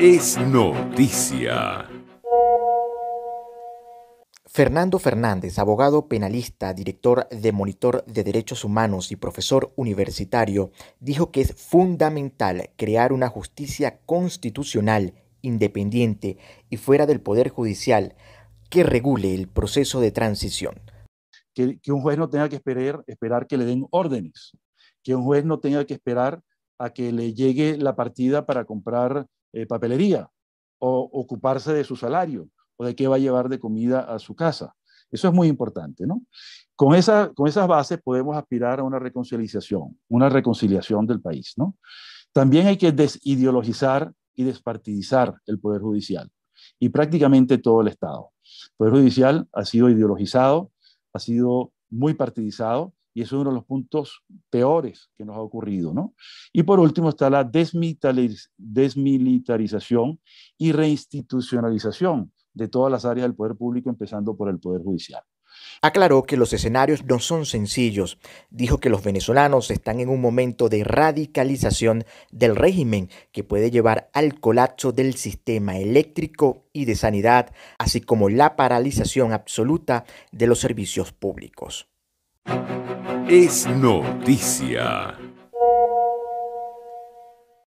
Es noticia. Fernando Fernández, abogado penalista, director de Monitor de Derechos Humanos y profesor universitario, dijo que es fundamental crear una justicia constitucional, independiente y fuera del Poder Judicial que regule el proceso de transición. Que, un juez no tenga que esperar, esperar que le den órdenes, que un juez no tenga que esperar a que le llegue la partida para comprar eh, papelería o ocuparse de su salario o de qué va a llevar de comida a su casa. Eso es muy importante, ¿no? Con, esa, con esas bases podemos aspirar a una reconciliación, una reconciliación del país, ¿no? También hay que desideologizar y despartidizar el Poder Judicial y prácticamente todo el Estado. El Poder Judicial ha sido ideologizado, ha sido muy partidizado y es uno de los puntos peores que nos ha ocurrido. Y por último está la desmilitarización y reinstitucionalización de todas las áreas del poder público, empezando por el poder judicial. Aclaró que los escenarios no son sencillos. Dijo que los venezolanos están en un momento de radicalización del régimen que puede llevar al colapso del sistema eléctrico y de sanidad, así como la paralización absoluta de los servicios públicos. Es noticia.